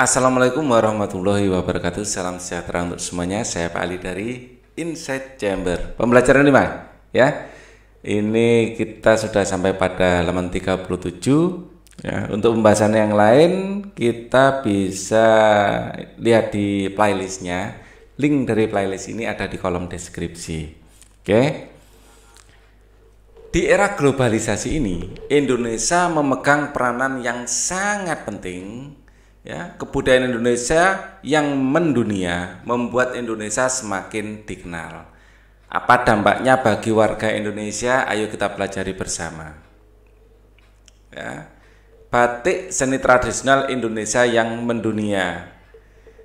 Assalamualaikum warahmatullahi wabarakatuh Salam sejahtera untuk semuanya Saya Pak Ali dari Inside Chamber Pembelajaran 5 ya. Ini kita sudah sampai pada halaman 37 ya. Untuk pembahasan yang lain Kita bisa lihat di playlistnya Link dari playlist ini ada di kolom deskripsi Oke di era globalisasi ini, Indonesia memegang peranan yang sangat penting ya kebudayaan Indonesia yang mendunia membuat Indonesia semakin dikenal. Apa dampaknya bagi warga Indonesia? Ayo kita pelajari bersama. Ya. Batik seni tradisional Indonesia yang mendunia.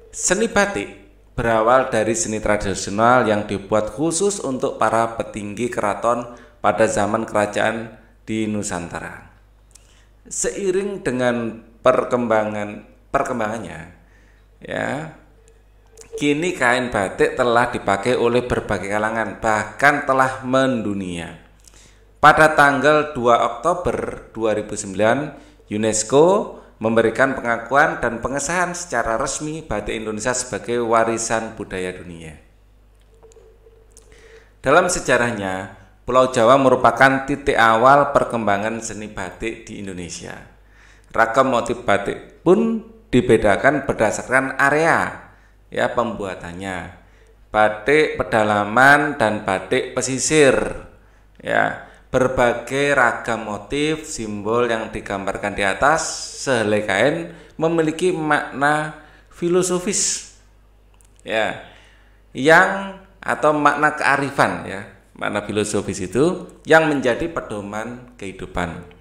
Seni batik berawal dari seni tradisional yang dibuat khusus untuk para petinggi keraton pada zaman kerajaan di Nusantara. Seiring dengan perkembangan perkembangannya ya kini kain batik telah dipakai oleh berbagai kalangan bahkan telah mendunia pada tanggal 2 Oktober 2009 UNESCO memberikan pengakuan dan pengesahan secara resmi batik Indonesia sebagai warisan budaya dunia dalam sejarahnya Pulau Jawa merupakan titik awal perkembangan seni batik di Indonesia. Ragam motif batik pun dibedakan berdasarkan area ya pembuatannya. Batik pedalaman dan batik pesisir ya. Berbagai ragam motif simbol yang digambarkan di atas sehelai kain memiliki makna filosofis ya yang atau makna kearifan ya makna filosofis itu yang menjadi pedoman kehidupan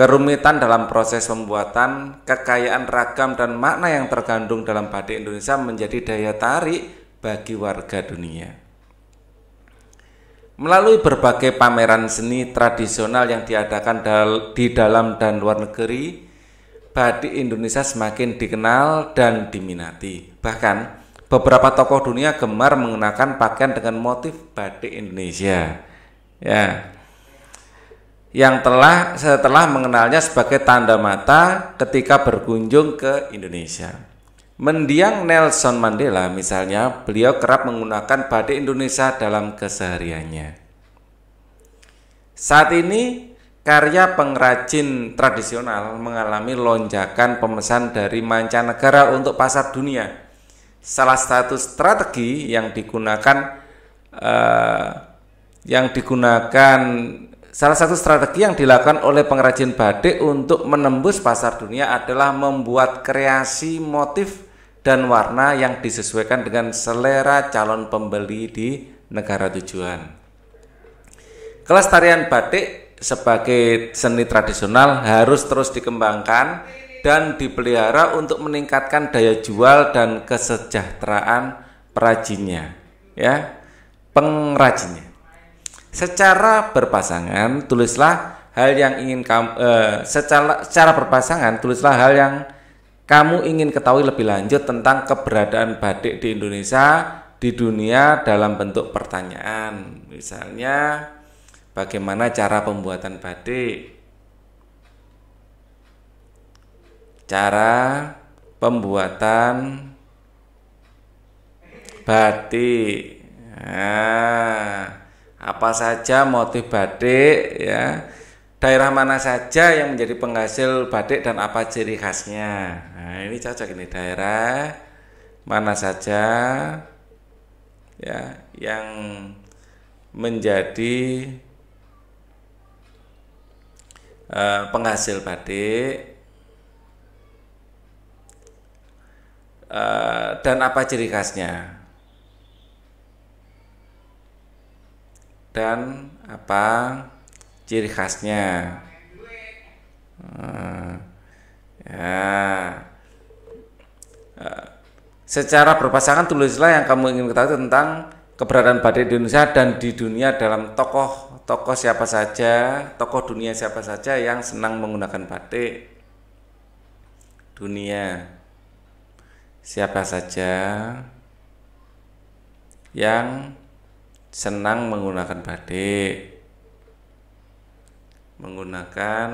Kerumitan dalam proses pembuatan, kekayaan ragam dan makna yang terkandung dalam batik Indonesia menjadi daya tarik bagi warga dunia. Melalui berbagai pameran seni tradisional yang diadakan di dalam dan luar negeri, batik Indonesia semakin dikenal dan diminati. Bahkan, beberapa tokoh dunia gemar mengenakan pakaian dengan motif batik Indonesia. Ya, yang telah setelah mengenalnya sebagai tanda mata ketika berkunjung ke Indonesia. Mendiang Nelson Mandela misalnya, beliau kerap menggunakan badai Indonesia dalam kesehariannya. Saat ini karya pengrajin tradisional mengalami lonjakan pemesan dari mancanegara untuk pasar dunia. Salah satu strategi yang digunakan eh, yang digunakan Salah satu strategi yang dilakukan oleh pengrajin batik untuk menembus pasar dunia adalah membuat kreasi motif dan warna yang disesuaikan dengan selera calon pembeli di negara tujuan. Kelas tarian batik sebagai seni tradisional harus terus dikembangkan dan dipelihara untuk meningkatkan daya jual dan kesejahteraan perajinnya, ya, pengrajinnya. Secara berpasangan tulislah hal yang ingin kamu eh, secara secara berpasangan tulislah hal yang kamu ingin ketahui lebih lanjut tentang keberadaan badik di Indonesia di dunia dalam bentuk pertanyaan. Misalnya bagaimana cara pembuatan batik Cara pembuatan batik. Nah, apa saja motif batik ya daerah mana saja yang menjadi penghasil batik dan apa ciri khasnya nah ini cocok ini daerah mana saja ya yang menjadi uh, penghasil batik uh, dan apa ciri khasnya dan apa ciri khasnya hmm, ya eh, secara berpasangan tulislah yang kamu ingin ketahui tentang keberadaan badai di Indonesia dan di dunia dalam tokoh tokoh siapa saja tokoh dunia siapa saja yang senang menggunakan batik dunia siapa saja yang senang menggunakan batik menggunakan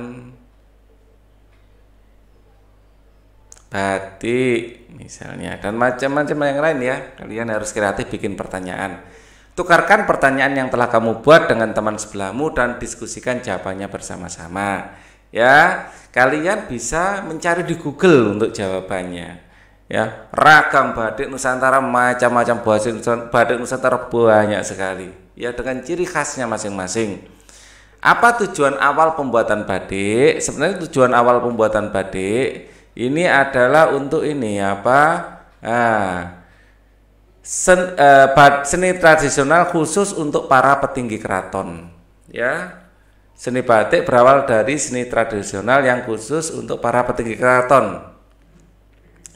batik misalnya dan macam-macam yang lain ya kalian harus kreatif bikin pertanyaan tukarkan pertanyaan yang telah kamu buat dengan teman sebelahmu dan diskusikan jawabannya bersama-sama ya kalian bisa mencari di Google untuk jawabannya ya ragam batik Nusantara macam-macam bahasa batik Nusantara banyak sekali ya dengan ciri khasnya masing-masing apa tujuan awal pembuatan batik sebenarnya tujuan awal pembuatan batik ini adalah untuk ini apa nah, sen, eh, bat, seni tradisional khusus untuk para petinggi keraton ya seni batik berawal dari seni tradisional yang khusus untuk para petinggi keraton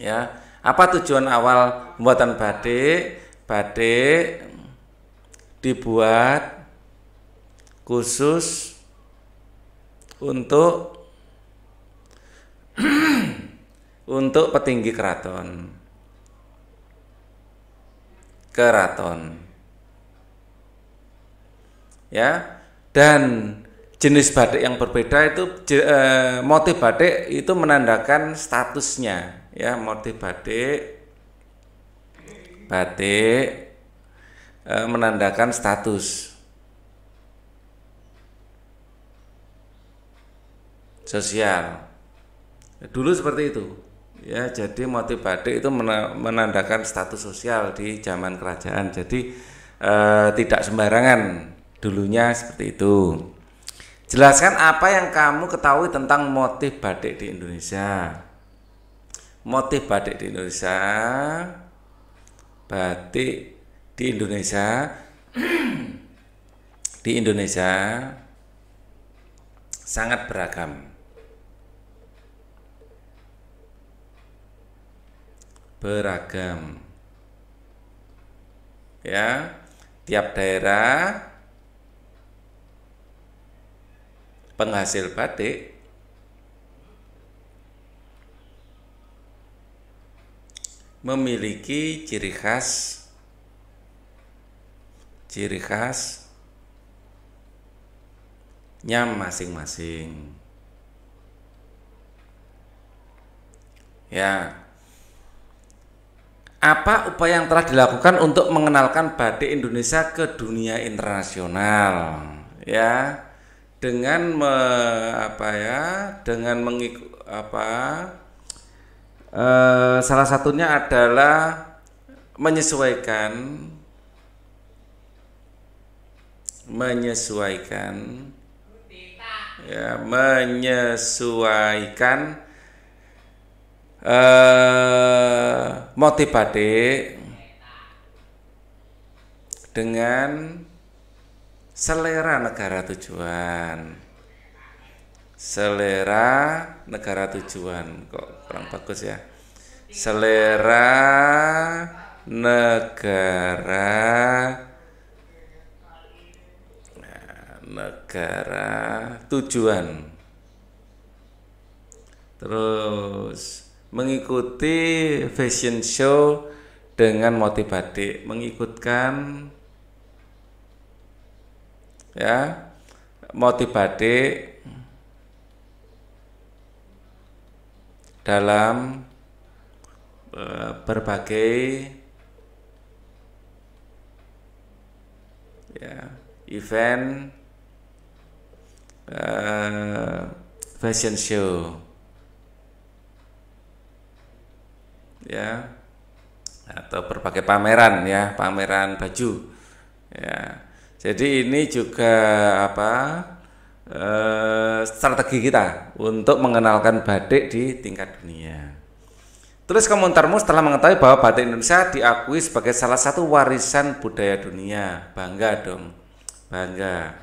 ya apa tujuan awal pembuatan batik? Batik dibuat khusus untuk untuk petinggi keraton. Keraton. Ya, dan jenis batik yang berbeda itu eh, motif batik itu menandakan statusnya ya motif batik batik e, menandakan status sosial dulu seperti itu ya jadi motif batik itu menandakan status sosial di zaman kerajaan jadi e, tidak sembarangan dulunya seperti itu jelaskan apa yang kamu ketahui tentang motif batik di Indonesia motif batik di Indonesia batik di Indonesia di Indonesia sangat beragam beragam ya tiap daerah penghasil batik memiliki ciri khas ciri khas nyam masing-masing ya apa upaya yang telah dilakukan untuk mengenalkan batik Indonesia ke dunia internasional ya dengan me, apa ya dengan mengikuti apa Eh, salah satunya adalah menyesuaikan menyesuaikan ya menyesuaikan uh, motif batik dengan selera negara tujuan selera negara tujuan kok kurang bagus ya selera negara nah, negara tujuan terus mengikuti fashion show dengan motif batik mengikutkan ya motif batik dalam e, berbagai ya, event uh, fashion show ya atau berbagai pameran ya pameran baju ya jadi ini juga apa eh, strategi kita untuk mengenalkan batik di tingkat dunia. Tulis komentarmu setelah mengetahui bahwa batik Indonesia diakui sebagai salah satu warisan budaya dunia. Bangga dong. Bangga.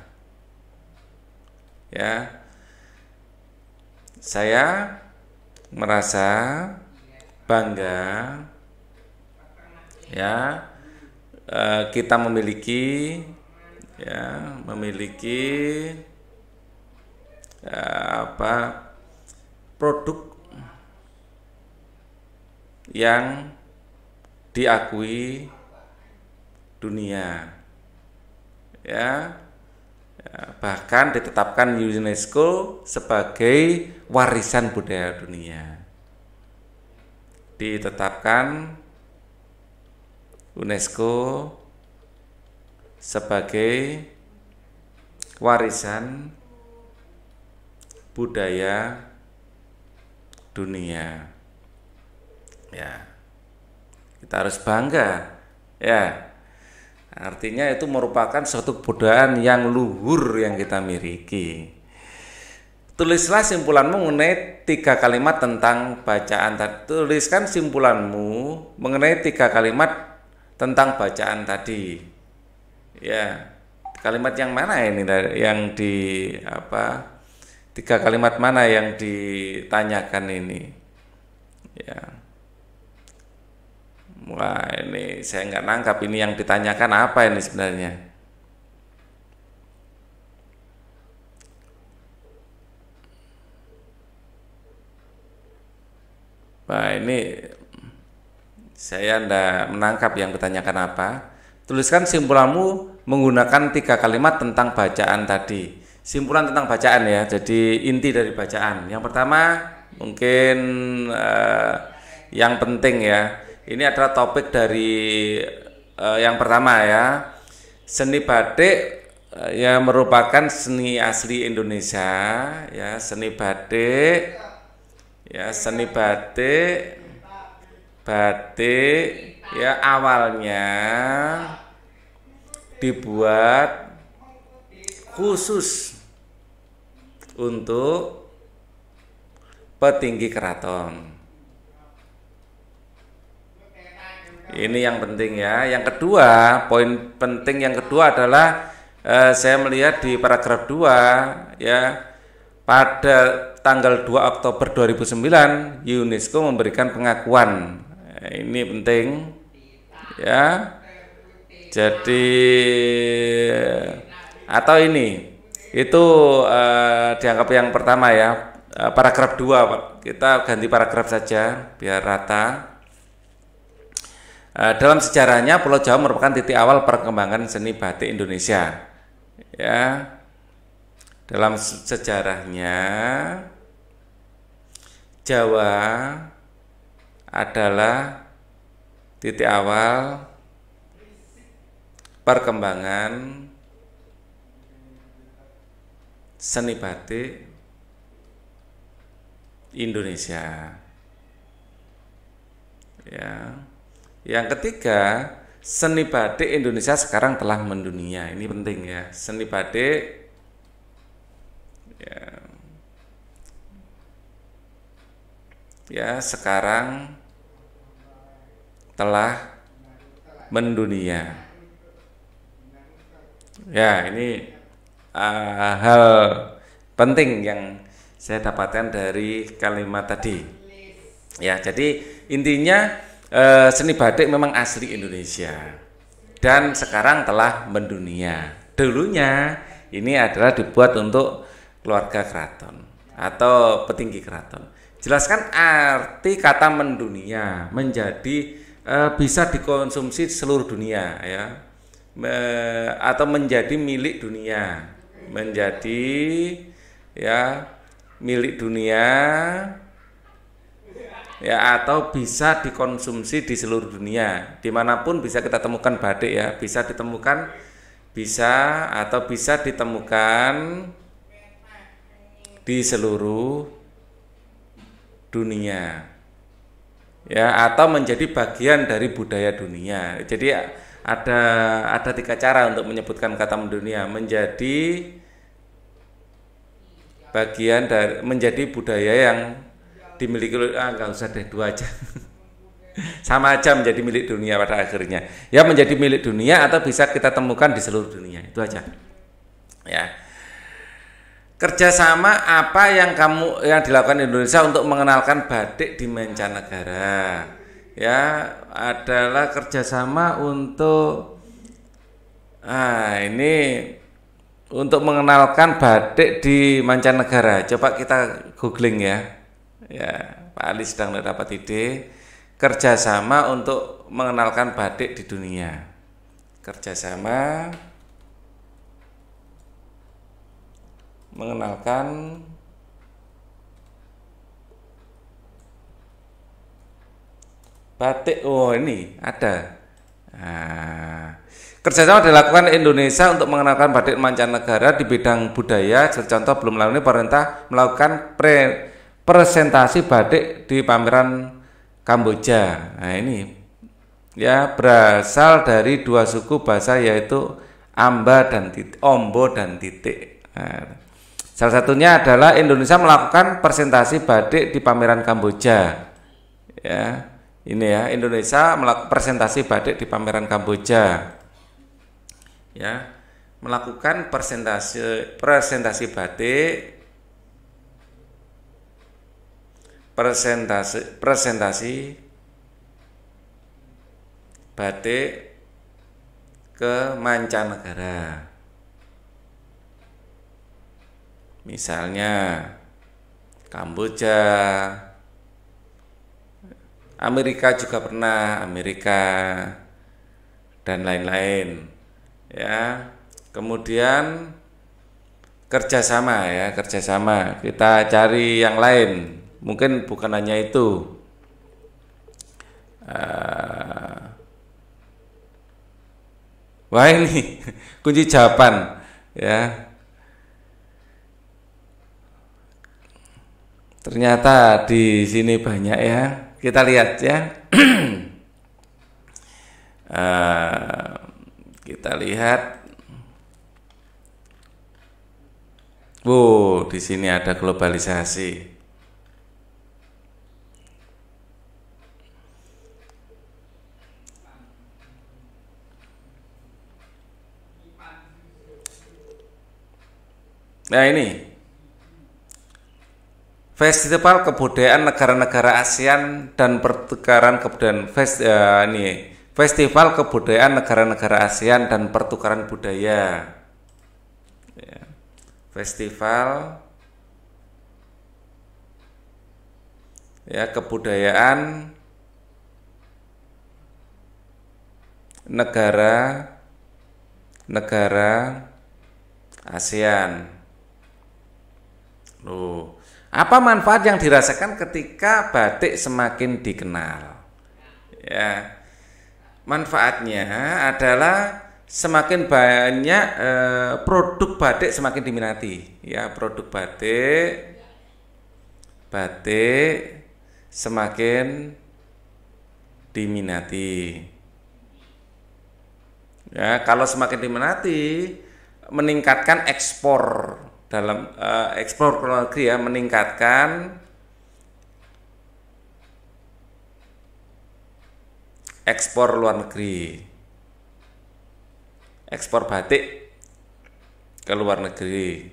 Ya. Saya merasa bangga ya eh, kita memiliki ya memiliki Eh, apa produk yang diakui dunia ya eh, bahkan ditetapkan UNESCO sebagai warisan budaya dunia ditetapkan UNESCO sebagai warisan budaya dunia. Ya. Kita harus bangga. Ya. Artinya itu merupakan suatu kebudayaan yang luhur yang kita miliki. Tulislah simpulanmu mengenai tiga kalimat tentang bacaan tadi. Tuliskan simpulanmu mengenai tiga kalimat tentang bacaan tadi. Ya, kalimat yang mana ini yang di apa tiga kalimat mana yang ditanyakan ini ya wah ini saya nggak nangkap ini yang ditanyakan apa ini sebenarnya Wah ini saya tidak menangkap yang ditanyakan apa. Tuliskan simpulamu menggunakan tiga kalimat tentang bacaan tadi simpulan tentang bacaan ya. Jadi inti dari bacaan. Yang pertama mungkin uh, yang penting ya. Ini adalah topik dari uh, yang pertama ya. Seni batik uh, ya merupakan seni asli Indonesia ya, seni batik ya, seni batik batik ya awalnya dibuat khusus untuk petinggi keraton. Ini yang penting ya. Yang kedua, poin penting yang kedua adalah eh, saya melihat di paragraf 2 ya pada tanggal 2 Oktober 2009 UNESCO memberikan pengakuan. Eh, ini penting ya. Jadi atau ini itu uh, dianggap yang pertama ya uh, paragraf 2 kita ganti paragraf saja biar rata uh, dalam sejarahnya Pulau Jawa merupakan titik awal perkembangan seni batik Indonesia ya dalam sejarahnya Jawa adalah titik awal perkembangan seni batik Indonesia. Ya. Yang ketiga, seni batik Indonesia sekarang telah mendunia. Ini penting ya. Seni batik ya. Ya, sekarang telah mendunia. Ya, ini uh, hal penting yang saya dapatkan dari kalimat tadi. Ya, jadi intinya uh, seni batik memang asli Indonesia dan sekarang telah mendunia. Dulunya ini adalah dibuat untuk keluarga keraton atau petinggi keraton. Jelaskan arti kata mendunia menjadi uh, bisa dikonsumsi seluruh dunia ya atau menjadi milik dunia menjadi ya milik dunia ya atau bisa dikonsumsi di seluruh dunia dimanapun bisa kita temukan batik ya bisa ditemukan bisa atau bisa ditemukan di seluruh dunia ya atau menjadi bagian dari budaya dunia jadi ada ada tiga cara untuk menyebutkan kata mendunia menjadi bagian dari menjadi budaya yang dimiliki ah nggak usah deh dua aja sama aja menjadi milik dunia pada akhirnya ya menjadi milik dunia atau bisa kita temukan di seluruh dunia itu aja ya kerjasama apa yang kamu yang dilakukan Indonesia untuk mengenalkan batik di mancanegara ya adalah kerjasama untuk ah ini untuk mengenalkan batik di mancanegara. Coba kita googling ya. Ya, Pak Ali sedang mendapat ide kerjasama untuk mengenalkan batik di dunia. Kerjasama mengenalkan batik oh ini ada nah, kerjasama dilakukan Indonesia untuk mengenalkan batik mancanegara di bidang budaya contoh belum lama ini pemerintah melakukan pre presentasi batik di pameran Kamboja nah ini ya berasal dari dua suku bahasa yaitu Amba dan titik, Ombo dan titik nah, Salah satunya adalah Indonesia melakukan presentasi batik di pameran Kamboja. Ya ini ya Indonesia melakukan presentasi batik di pameran Kamboja ya melakukan presentasi presentasi batik presentasi presentasi batik ke mancanegara misalnya Kamboja Amerika juga pernah, Amerika dan lain-lain. Ya. Kemudian kerjasama ya, kerjasama. Kita cari yang lain. Mungkin bukan hanya itu. Uh, wah ini kunci jawaban ya. Ternyata di sini banyak ya kita lihat ya. uh, kita lihat. bu, di sini ada globalisasi. Nah ini Festival Kebudayaan Negara-Negara ASEAN dan Pertukaran Kebudayaan Fest, ya, ini, Festival Kebudayaan Negara-Negara ASEAN dan Pertukaran Budaya. Ya. Festival ya kebudayaan negara negara ASEAN. Loh, apa manfaat yang dirasakan ketika batik semakin dikenal? Ya. Manfaatnya adalah semakin banyak eh, produk batik semakin diminati. Ya, produk batik batik semakin diminati. Ya, kalau semakin diminati meningkatkan ekspor dalam uh, ekspor ke luar negeri ya meningkatkan ekspor luar negeri ekspor batik ke luar negeri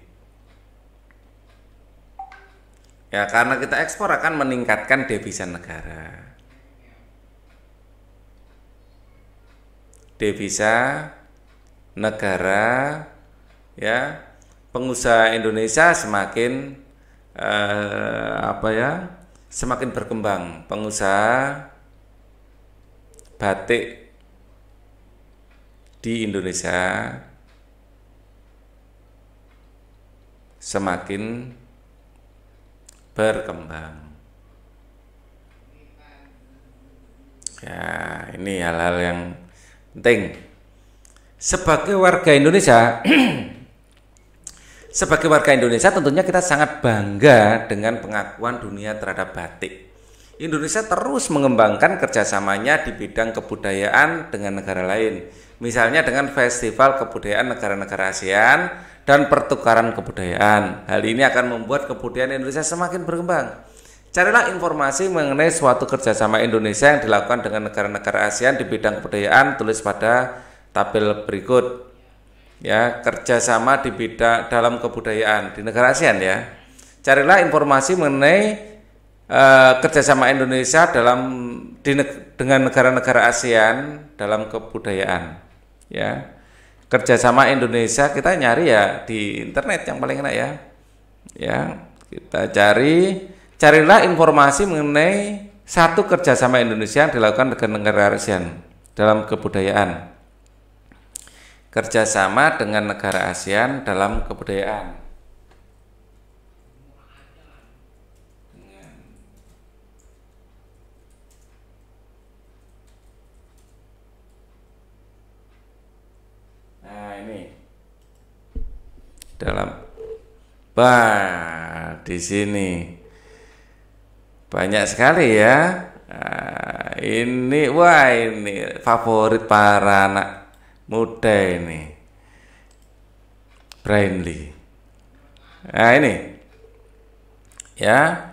ya karena kita ekspor akan meningkatkan devisa negara devisa negara ya pengusaha Indonesia semakin eh, apa ya semakin berkembang pengusaha batik di Indonesia semakin berkembang. Ya, ini hal-hal yang penting. Sebagai warga Indonesia sebagai warga Indonesia tentunya kita sangat bangga dengan pengakuan dunia terhadap batik. Indonesia terus mengembangkan kerjasamanya di bidang kebudayaan dengan negara lain, misalnya dengan Festival Kebudayaan Negara-Negara ASEAN dan Pertukaran Kebudayaan. Hal ini akan membuat kebudayaan Indonesia semakin berkembang. Carilah informasi mengenai suatu kerjasama Indonesia yang dilakukan dengan negara-negara ASEAN di bidang kebudayaan, tulis pada tabel berikut ya kerjasama di bidang dalam kebudayaan di negara ASEAN ya carilah informasi mengenai eh, kerjasama Indonesia dalam di, dengan negara-negara ASEAN dalam kebudayaan ya kerjasama Indonesia kita nyari ya di internet yang paling enak ya ya kita cari carilah informasi mengenai satu kerjasama Indonesia yang dilakukan dengan negara ASEAN dalam kebudayaan kerjasama dengan negara ASEAN dalam kebudayaan. Nah ini dalam bah di sini banyak sekali ya. Nah, ini wah ini favorit para anak muda ini Brainly nah ini ya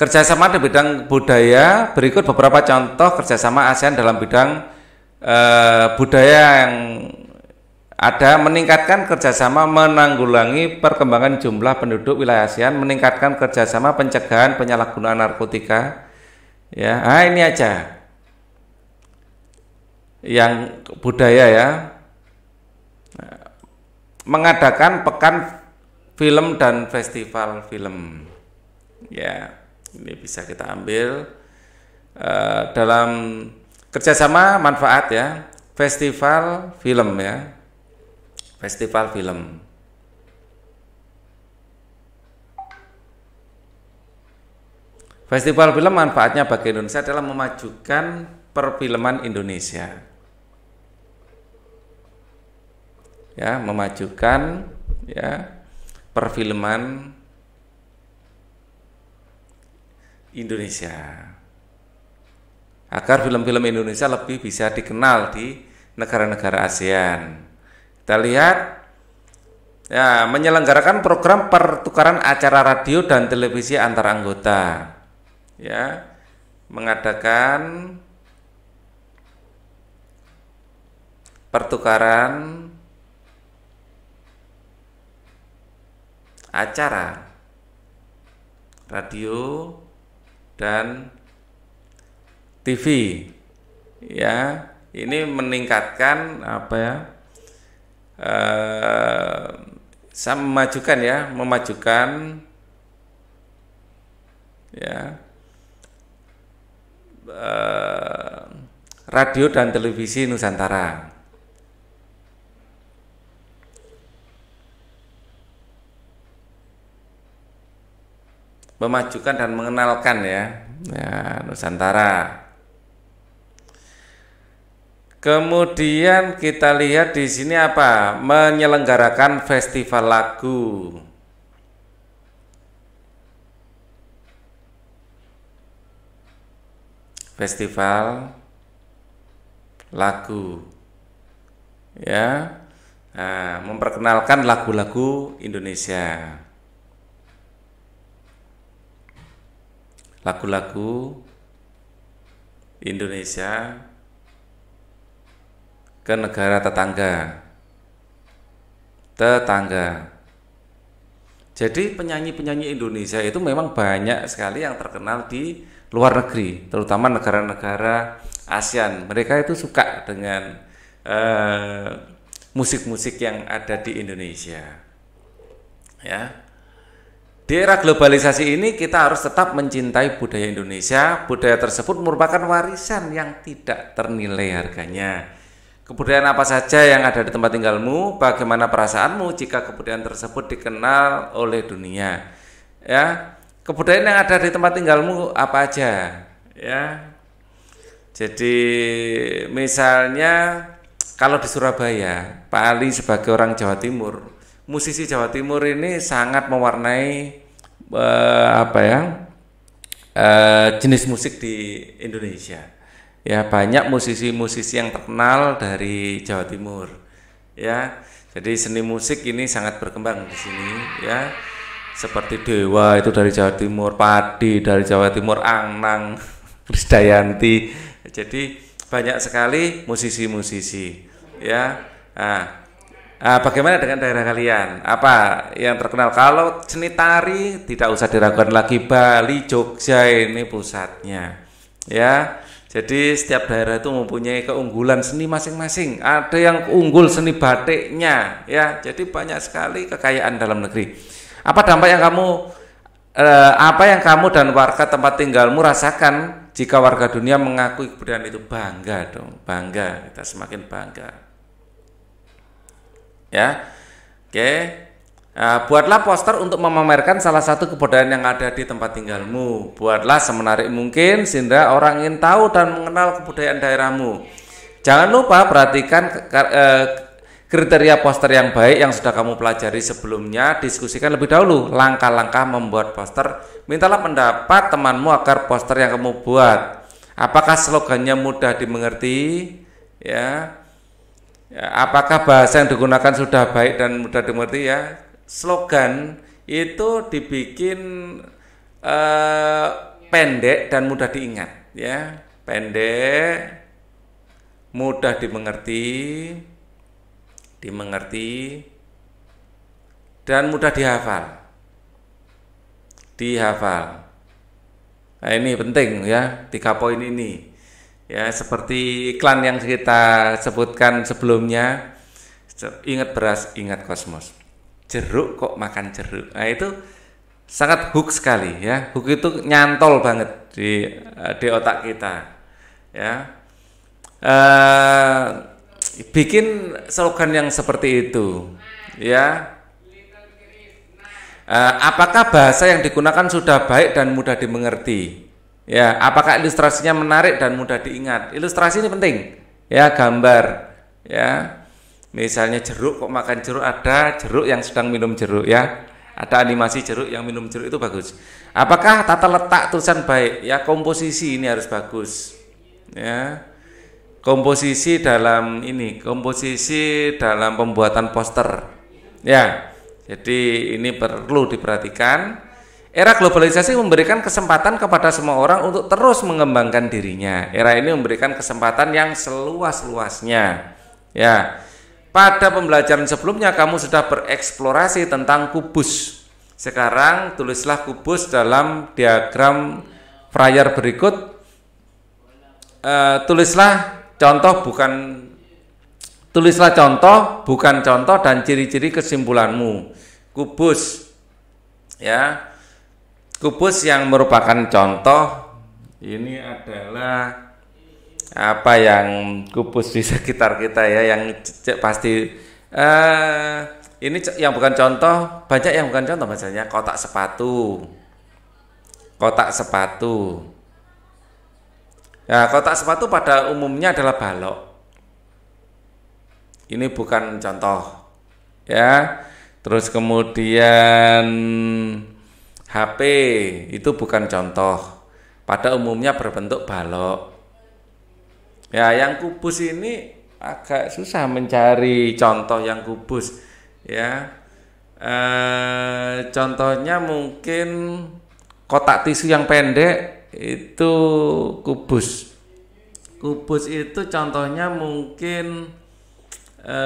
kerjasama di bidang budaya berikut beberapa contoh kerjasama ASEAN dalam bidang eh, budaya yang ada meningkatkan kerjasama menanggulangi perkembangan jumlah penduduk wilayah ASEAN, meningkatkan kerjasama pencegahan penyalahgunaan narkotika. Ya, nah, ini aja yang budaya ya mengadakan pekan film dan festival film. Ya, ini bisa kita ambil uh, dalam kerjasama manfaat ya, festival film ya, festival film. Festival film manfaatnya bagi Indonesia adalah memajukan perfilman Indonesia. ya memajukan ya perfilman Indonesia agar film-film Indonesia lebih bisa dikenal di negara-negara ASEAN. Kita lihat ya menyelenggarakan program pertukaran acara radio dan televisi antar anggota. Ya, mengadakan pertukaran acara radio dan TV ya ini meningkatkan apa ya eh, saya memajukan ya memajukan ya eh, radio dan televisi Nusantara memajukan dan mengenalkan ya, ya Nusantara. Kemudian kita lihat di sini apa? Menyelenggarakan festival lagu. Festival lagu. Ya. Nah, memperkenalkan lagu-lagu Indonesia. lagu-lagu Indonesia ke negara tetangga. Tetangga. Jadi penyanyi-penyanyi Indonesia itu memang banyak sekali yang terkenal di luar negeri, terutama negara-negara ASEAN. Mereka itu suka dengan eh, musik-musik uh, yang ada di Indonesia. Ya. Di era globalisasi ini kita harus tetap mencintai budaya Indonesia. Budaya tersebut merupakan warisan yang tidak ternilai harganya. Kebudayaan apa saja yang ada di tempat tinggalmu, bagaimana perasaanmu jika kebudayaan tersebut dikenal oleh dunia. Ya. Kebudayaan yang ada di tempat tinggalmu apa aja? Ya. Jadi misalnya kalau di Surabaya, Pak Ali sebagai orang Jawa Timur musisi Jawa Timur ini sangat mewarnai uh, apa ya uh, jenis musik di Indonesia. Ya banyak musisi-musisi yang terkenal dari Jawa Timur. Ya, jadi seni musik ini sangat berkembang di sini. Ya, seperti Dewa itu dari Jawa Timur, Padi dari Jawa Timur, Angnang, Krisdayanti. Jadi banyak sekali musisi-musisi. Ya, nah, Uh, bagaimana dengan daerah kalian? Apa yang terkenal? Kalau seni tari tidak usah diragukan lagi Bali, Jogja ini pusatnya. Ya. Jadi setiap daerah itu mempunyai keunggulan seni masing-masing. Ada yang unggul seni batiknya, ya. Jadi banyak sekali kekayaan dalam negeri. Apa dampak yang kamu uh, apa yang kamu dan warga tempat tinggalmu rasakan jika warga dunia mengakui kebudayaan itu bangga dong, bangga. Kita semakin bangga ya oke okay. Nah, buatlah poster untuk memamerkan salah satu kebudayaan yang ada di tempat tinggalmu. Buatlah semenarik mungkin sehingga orang ingin tahu dan mengenal kebudayaan daerahmu. Jangan lupa perhatikan eh, kriteria poster yang baik yang sudah kamu pelajari sebelumnya. Diskusikan lebih dahulu langkah-langkah membuat poster. Mintalah pendapat temanmu agar poster yang kamu buat apakah slogannya mudah dimengerti ya ya, apakah bahasa yang digunakan sudah baik dan mudah dimengerti ya slogan itu dibikin eh, pendek dan mudah diingat ya pendek mudah dimengerti dimengerti dan mudah dihafal dihafal nah, ini penting ya tiga poin ini Ya, seperti iklan yang kita sebutkan sebelumnya, ingat beras, ingat kosmos. Jeruk kok makan jeruk. Nah, itu sangat hook sekali ya. Hook itu nyantol banget di eh, di otak kita. Ya. Eh, bikin slogan yang seperti itu. Ya. Eh, apakah bahasa yang digunakan sudah baik dan mudah dimengerti? Ya, apakah ilustrasinya menarik dan mudah diingat? Ilustrasi ini penting. Ya, gambar. Ya. Misalnya jeruk kok makan jeruk ada jeruk yang sedang minum jeruk ya. Ada animasi jeruk yang minum jeruk itu bagus. Apakah tata letak tulisan baik? Ya, komposisi ini harus bagus. Ya. Komposisi dalam ini, komposisi dalam pembuatan poster. Ya. Jadi ini perlu diperhatikan Era globalisasi memberikan kesempatan kepada semua orang untuk terus mengembangkan dirinya. Era ini memberikan kesempatan yang seluas-luasnya. Ya. Pada pembelajaran sebelumnya kamu sudah bereksplorasi tentang kubus. Sekarang tulislah kubus dalam diagram Fryer berikut. Uh, tulislah contoh bukan tulislah contoh bukan contoh dan ciri-ciri kesimpulanmu. Kubus ya Kubus yang merupakan contoh ini adalah apa yang kubus di sekitar kita ya yang pasti eh, ini yang bukan contoh banyak yang bukan contoh misalnya kotak sepatu kotak sepatu ya kotak sepatu pada umumnya adalah balok ini bukan contoh ya terus kemudian HP itu bukan contoh. Pada umumnya berbentuk balok. Ya, yang kubus ini agak susah mencari contoh yang kubus, ya. E, contohnya mungkin kotak tisu yang pendek itu kubus. Kubus itu contohnya mungkin e,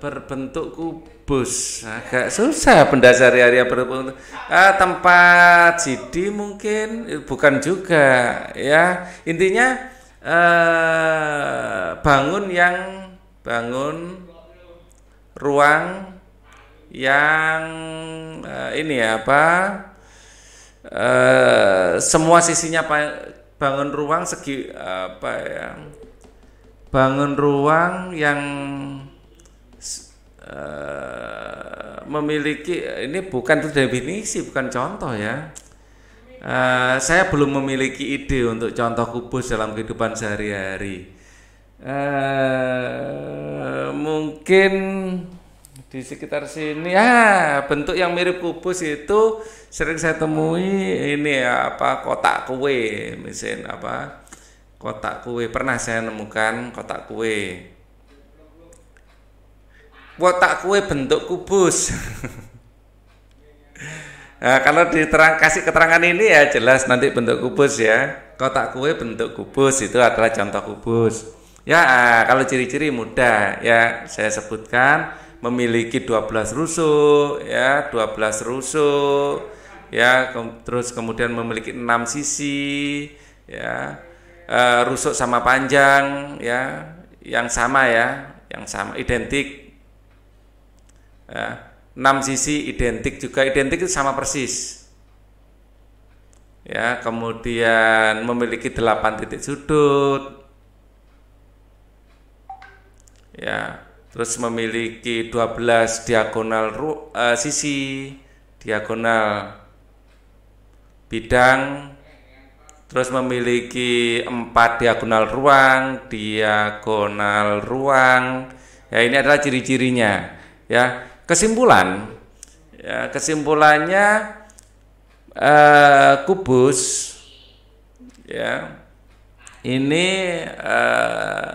berbentuk kubus bus agak ah, susah pendasari area berpun ah, tempat CD mungkin eh, bukan juga ya intinya eh, bangun yang bangun ruang yang eh, ini ya apa eh, semua sisinya bangun ruang segi apa ya bangun ruang yang Eh, memiliki ini bukan itu definisi bukan contoh ya uh, saya belum memiliki ide untuk contoh kubus dalam kehidupan sehari-hari uh, mungkin di sekitar sini ya bentuk yang mirip kubus itu sering saya temui ini ya, apa kotak kue mesin apa kotak kue pernah saya nemukan kotak kue Wotak kue bentuk kubus. nah, kalau diterang kasih keterangan ini ya jelas nanti bentuk kubus ya. Kotak kue bentuk kubus itu adalah contoh kubus. Ya, ah, kalau ciri-ciri mudah ya saya sebutkan memiliki 12 rusuk ya, 12 rusuk ya, ke terus kemudian memiliki 6 sisi ya. E, rusuk sama panjang ya, yang sama ya, yang sama identik ya, enam sisi identik juga identik itu sama persis ya kemudian memiliki delapan titik sudut ya terus memiliki 12 diagonal ru, uh, sisi diagonal bidang terus memiliki empat diagonal ruang diagonal ruang ya ini adalah ciri-cirinya ya Kesimpulan, ya, kesimpulannya eh, kubus, ya ini eh,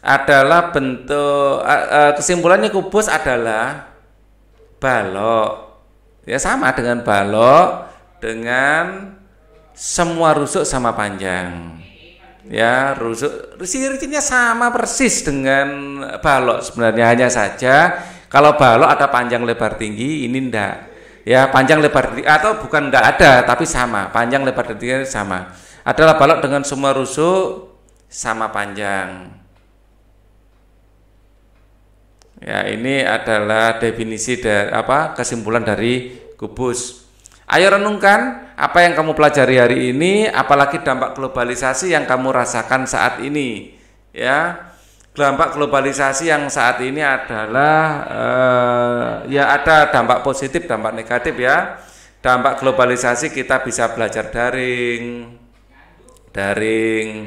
adalah bentuk eh, eh, kesimpulannya kubus adalah balok, ya sama dengan balok dengan semua rusuk sama panjang ya rusuk ciri-cirinya sama persis dengan balok sebenarnya hanya saja kalau balok ada panjang lebar tinggi, ini ndak. Ya, panjang lebar tinggi atau bukan ndak ada, tapi sama. Panjang lebar tinggi sama. Adalah balok dengan semua rusuk sama panjang. Ya, ini adalah definisi dari apa? kesimpulan dari kubus. Ayo renungkan apa yang kamu pelajari hari ini, apalagi dampak globalisasi yang kamu rasakan saat ini. Ya, dampak globalisasi yang saat ini adalah eh, ya ada dampak positif, dampak negatif ya. Dampak globalisasi kita bisa belajar daring, daring.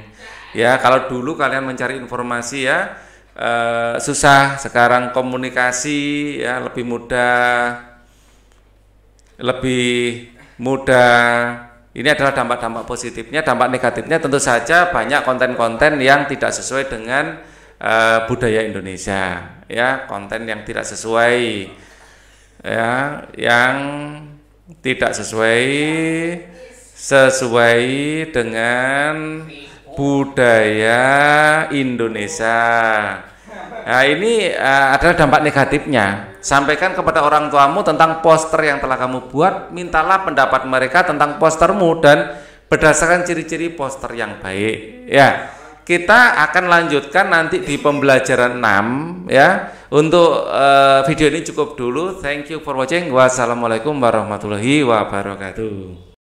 Ya kalau dulu kalian mencari informasi ya eh, susah, sekarang komunikasi ya lebih mudah, lebih mudah. Ini adalah dampak-dampak positifnya, dampak negatifnya tentu saja banyak konten-konten yang tidak sesuai dengan uh, budaya Indonesia ya konten yang tidak sesuai ya yang tidak sesuai sesuai dengan budaya Indonesia. Nah, ini uh, adalah dampak negatifnya. Sampaikan kepada orang tuamu tentang poster yang telah kamu buat, mintalah pendapat mereka tentang postermu dan berdasarkan ciri-ciri poster yang baik. Ya kita akan lanjutkan nanti di pembelajaran 6 ya. Untuk uh, video ini cukup dulu. Thank you for watching. Wassalamualaikum warahmatullahi wabarakatuh.